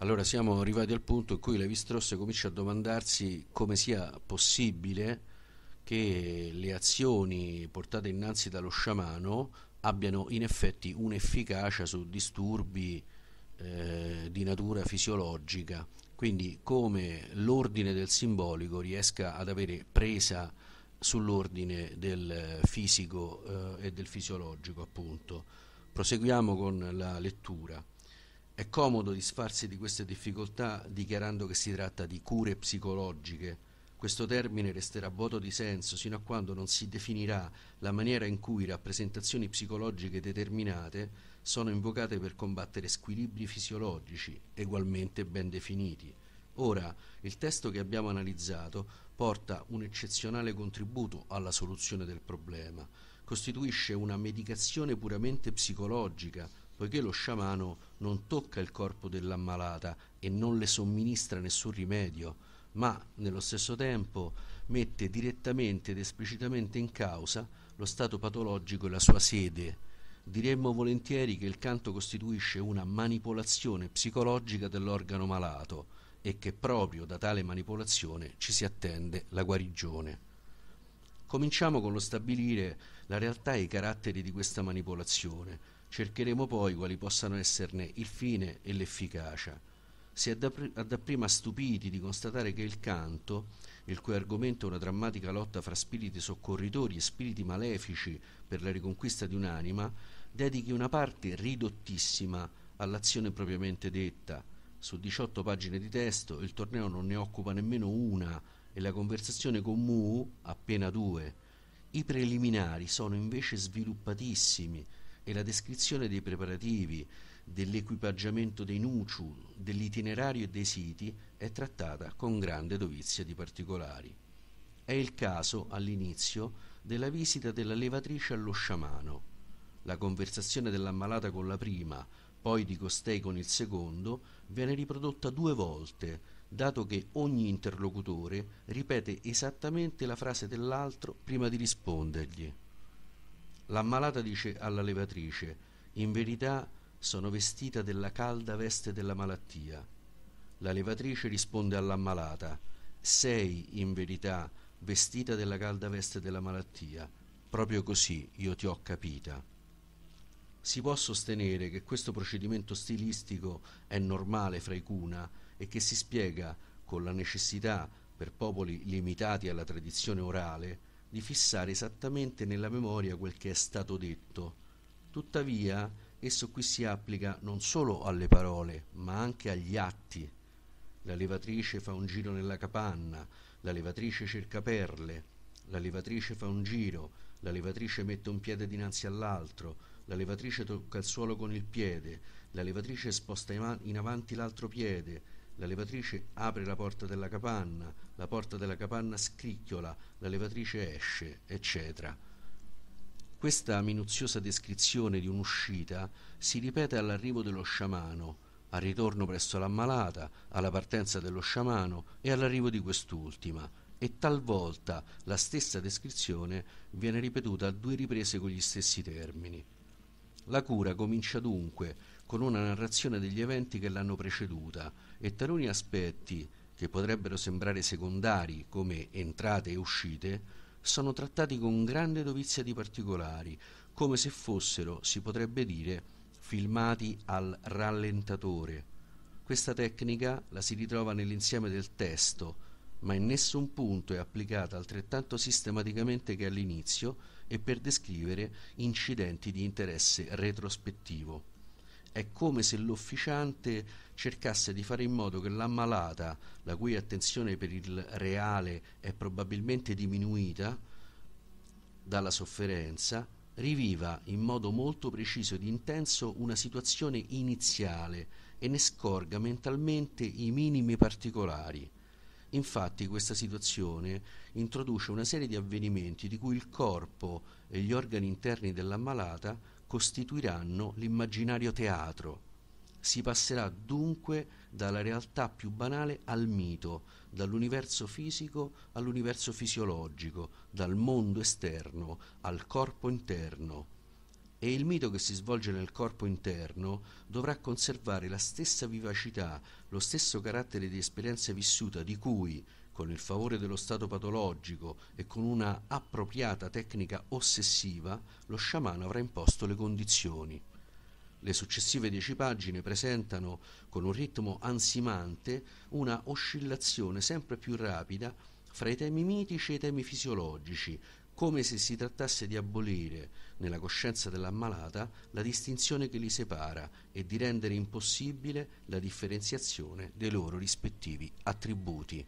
Allora siamo arrivati al punto in cui Levi Strauss comincia a domandarsi come sia possibile che le azioni portate innanzi dallo sciamano abbiano in effetti un'efficacia su disturbi eh, di natura fisiologica, quindi come l'ordine del simbolico riesca ad avere presa sull'ordine del fisico eh, e del fisiologico appunto. Proseguiamo con la lettura. È comodo disfarsi di queste difficoltà dichiarando che si tratta di cure psicologiche. Questo termine resterà vuoto di senso sino a quando non si definirà la maniera in cui rappresentazioni psicologiche determinate sono invocate per combattere squilibri fisiologici egualmente ben definiti. Ora, il testo che abbiamo analizzato porta un eccezionale contributo alla soluzione del problema, costituisce una medicazione puramente psicologica poiché lo sciamano non tocca il corpo dell'ammalata e non le somministra nessun rimedio, ma nello stesso tempo mette direttamente ed esplicitamente in causa lo stato patologico e la sua sede. Diremmo volentieri che il canto costituisce una manipolazione psicologica dell'organo malato e che proprio da tale manipolazione ci si attende la guarigione. Cominciamo con lo stabilire la realtà e i caratteri di questa manipolazione cercheremo poi quali possano esserne il fine e l'efficacia. Si è dapprima stupiti di constatare che il canto, il cui argomento è una drammatica lotta fra spiriti soccorritori e spiriti malefici per la riconquista di un'anima, dedichi una parte ridottissima all'azione propriamente detta. Su 18 pagine di testo il torneo non ne occupa nemmeno una e la conversazione con Mu appena due. I preliminari sono invece sviluppatissimi, e la descrizione dei preparativi, dell'equipaggiamento dei nuciu, dell'itinerario e dei siti è trattata con grande dovizia di particolari. È il caso, all'inizio, della visita della levatrice allo sciamano. La conversazione dell'ammalata con la prima, poi di costei con il secondo, viene riprodotta due volte, dato che ogni interlocutore ripete esattamente la frase dell'altro prima di rispondergli. L'ammalata dice alla levatrice, in verità sono vestita della calda veste della malattia. La levatrice risponde all'ammalata, sei in verità vestita della calda veste della malattia, proprio così io ti ho capita. Si può sostenere che questo procedimento stilistico è normale fra i cuna e che si spiega con la necessità per popoli limitati alla tradizione orale di fissare esattamente nella memoria quel che è stato detto. Tuttavia, esso qui si applica non solo alle parole, ma anche agli atti. La levatrice fa un giro nella capanna, la levatrice cerca perle, la levatrice fa un giro, la levatrice mette un piede dinanzi all'altro, la levatrice tocca il suolo con il piede, la levatrice sposta in avanti l'altro piede, la levatrice apre la porta della capanna, la porta della capanna scricchiola, la levatrice esce, eccetera. Questa minuziosa descrizione di un'uscita si ripete all'arrivo dello sciamano, al ritorno presso l'ammalata, alla partenza dello sciamano e all'arrivo di quest'ultima, e talvolta la stessa descrizione viene ripetuta a due riprese con gli stessi termini. La cura comincia dunque con una narrazione degli eventi che l'hanno preceduta e taluni aspetti, che potrebbero sembrare secondari come entrate e uscite, sono trattati con grande dovizia di particolari, come se fossero, si potrebbe dire, filmati al rallentatore. Questa tecnica la si ritrova nell'insieme del testo, ma in nessun punto è applicata altrettanto sistematicamente che all'inizio e per descrivere incidenti di interesse retrospettivo. È come se l'officiante cercasse di fare in modo che l'ammalata, la cui attenzione per il reale è probabilmente diminuita dalla sofferenza, riviva in modo molto preciso ed intenso una situazione iniziale e ne scorga mentalmente i minimi particolari. Infatti questa situazione introduce una serie di avvenimenti di cui il corpo e gli organi interni dell'ammalata costituiranno l'immaginario teatro. Si passerà dunque dalla realtà più banale al mito, dall'universo fisico all'universo fisiologico, dal mondo esterno al corpo interno. E il mito che si svolge nel corpo interno dovrà conservare la stessa vivacità, lo stesso carattere di esperienza vissuta di cui, con ecco, il favore dello stato patologico e con una appropriata tecnica ossessiva, lo sciamano avrà imposto le condizioni. Le successive dieci pagine presentano con un ritmo ansimante una oscillazione sempre più rapida fra i temi mitici e i temi fisiologici, come se si trattasse di abolire nella coscienza dell'ammalata la distinzione che li separa e di rendere impossibile la differenziazione dei loro rispettivi attributi.